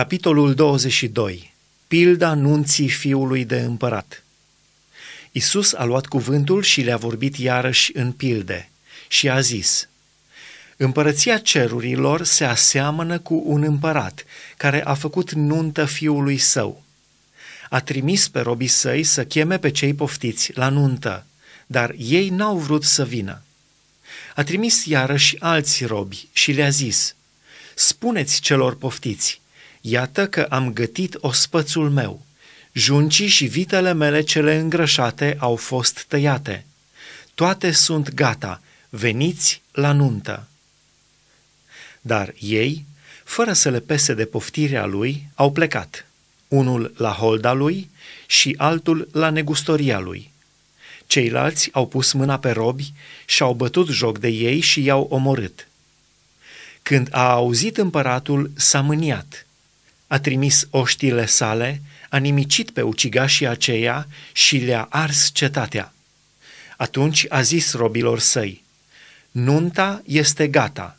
Capitolul 22. Pilda nunții fiului de împărat. Isus a luat cuvântul și le-a vorbit iarăși în pilde și a zis, Împărăția cerurilor se aseamănă cu un împărat care a făcut nuntă fiului său. A trimis pe robii săi să cheme pe cei poftiți la nuntă, dar ei n-au vrut să vină. A trimis iarăși alți robi și le-a zis, Spuneți celor poftiți, Iată că am gătit ospățul meu. Juncii și vitele mele cele îngrășate au fost tăiate. Toate sunt gata, veniți la nuntă. Dar ei, fără să le pese de poftirea lui, au plecat, unul la holda lui și altul la negustoria lui. Ceilalți au pus mâna pe robi și au bătut joc de ei și i-au omorât. Când a auzit împăratul, s-a mâniat – a trimis oștile sale, a nimicit pe ucigașii aceia și le-a ars cetatea. Atunci a zis robilor săi, Nunta este gata,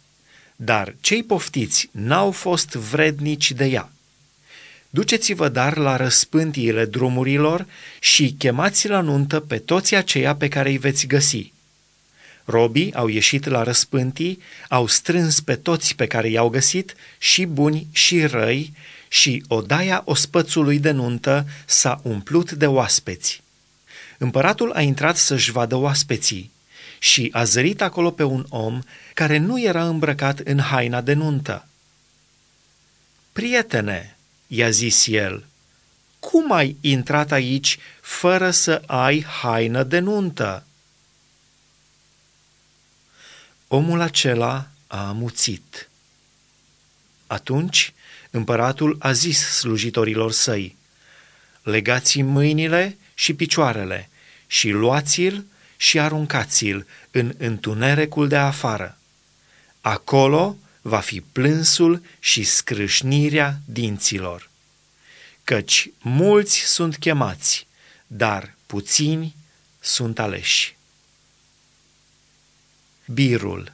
dar cei poftiți n-au fost vrednici de ea. Duceți-vă dar la răspântiile drumurilor și chemați la nuntă pe toți aceia pe care îi veți găsi. Robii au ieșit la răspântii, au strâns pe toți pe care i-au găsit, și buni și răi, și odaia ospățului de nuntă s-a umplut de oaspeți. Împăratul a intrat să-și vadă oaspeții și a zărit acolo pe un om care nu era îmbrăcat în haina de nuntă. Prietene, i-a zis el, cum ai intrat aici fără să ai haină de nuntă? Omul acela a amuțit atunci împăratul a zis slujitorilor săi, legați mâinile și picioarele și luați-l și aruncați-l în întunericul de afară. Acolo va fi plânsul și scrâșnirea dinților. Căci mulți sunt chemați, dar puțini sunt aleși. Birul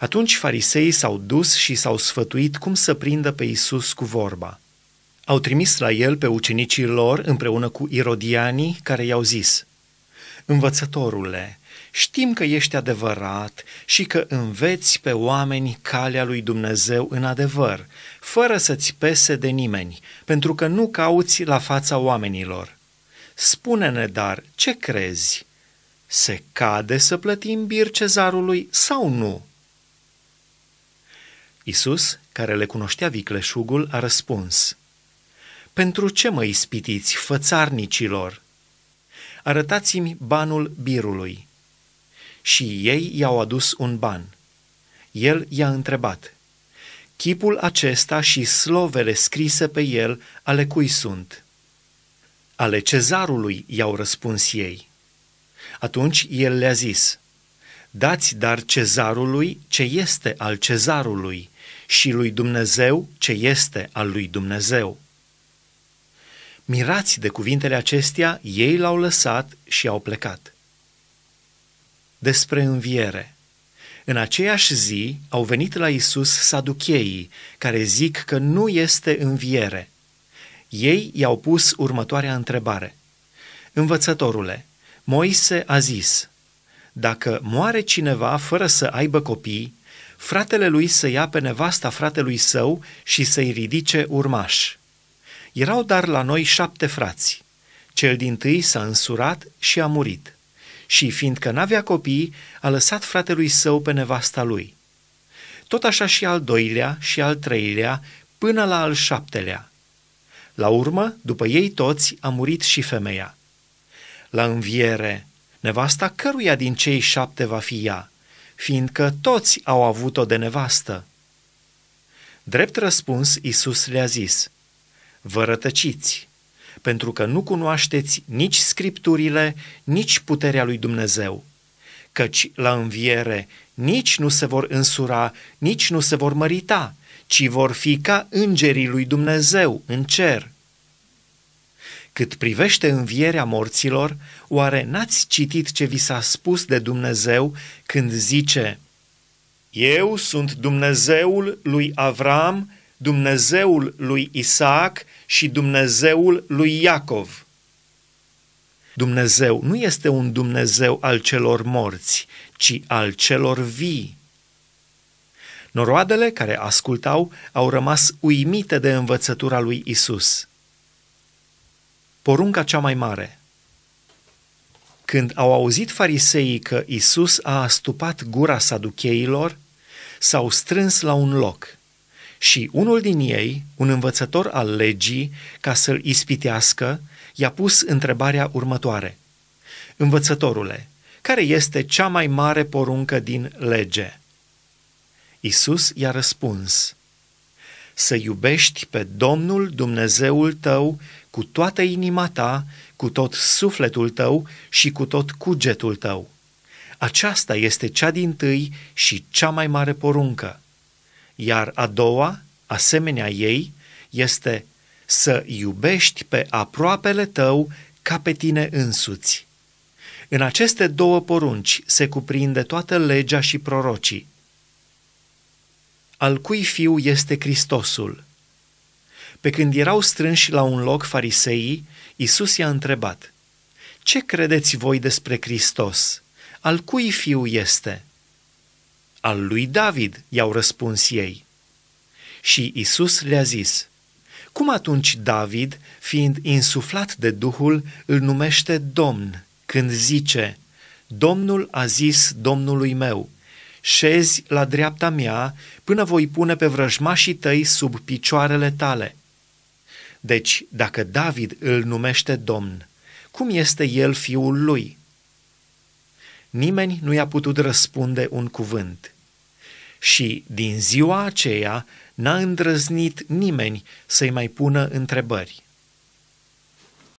atunci fariseii s-au dus și s-au sfătuit cum să prindă pe Isus cu vorba. Au trimis la el pe ucenicii lor împreună cu irodianii care i-au zis, Învățătorule, știm că ești adevărat și că înveți pe oameni calea lui Dumnezeu în adevăr, fără să-ți pese de nimeni, pentru că nu cauți la fața oamenilor. Spune-ne, dar, ce crezi? Se cade să plătim bir cezarului sau nu?" Isus, care le cunoștea vicleșugul, a răspuns, Pentru ce mă ispitiți, fățarnicilor? Arătați-mi banul birului. Și ei i-au adus un ban. El i-a întrebat, Chipul acesta și slovele scrise pe el ale cui sunt? Ale cezarului i-au răspuns ei. Atunci el le-a zis, Dați dar cezarului ce este al cezarului și lui Dumnezeu ce este al lui Dumnezeu. Mirați de cuvintele acestea, ei l-au lăsat și au plecat. Despre înviere. În aceeași zi au venit la Isus saducheii, care zic că nu este înviere. Ei i-au pus următoarea întrebare. Învățătorule, Moise a zis, dacă moare cineva fără să aibă copii, fratele lui să ia pe nevasta fratelui său și să-i ridice urmaș. Erau dar la noi șapte frați. Cel din tâi s-a însurat și a murit. Și fiindcă n-avea copii, a lăsat fratelui său pe nevasta lui. Tot așa și al doilea și al treilea, până la al șaptelea. La urmă, după ei toți, a murit și femeia. La înviere, nevasta căruia din cei șapte va fi ea? fiindcă toți au avut-o de nevastă. Drept răspuns, Isus le-a zis, Vă rătăciți, pentru că nu cunoașteți nici scripturile, nici puterea lui Dumnezeu, căci la înviere nici nu se vor însura, nici nu se vor mărita, ci vor fi ca îngerii lui Dumnezeu în cer. Cât privește învierea morților, oare n-ați citit ce vi s-a spus de Dumnezeu când zice Eu sunt Dumnezeul lui Avram, Dumnezeul lui Isaac și Dumnezeul lui Iacov. Dumnezeu nu este un Dumnezeu al celor morți, ci al celor vii. Noroadele care ascultau au rămas uimite de învățătura lui Isus porunca cea mai mare. Când au auzit fariseii că Isus a astupat gura saducheilor, s-au strâns la un loc și unul din ei, un învățător al legii, ca să-l ispitească, i-a pus întrebarea următoare. Învățătorule, care este cea mai mare poruncă din lege? Isus i-a răspuns – să iubești pe Domnul Dumnezeul tău cu toată inima ta, cu tot sufletul tău și cu tot cugetul tău. Aceasta este cea din tâi și cea mai mare poruncă. Iar a doua, asemenea ei, este să iubești pe aproapele tău ca pe tine însuți. În aceste două porunci se cuprinde toată legea și prorocii al cui fiu este Hristosul. Pe când erau strânși la un loc fariseii, Isus i-a întrebat, Ce credeți voi despre Hristos? Al cui fiu este? Al lui David, i-au răspuns ei. Și Isus le-a zis, Cum atunci David, fiind insuflat de Duhul, îl numește Domn, când zice, Domnul a zis Domnului meu, șezi la dreapta mea până voi pune pe vrăjmașii tăi sub picioarele tale. Deci, dacă David îl numește Domn, cum este el fiul lui? Nimeni nu i-a putut răspunde un cuvânt. Și din ziua aceea n-a îndrăznit nimeni să-i mai pună întrebări.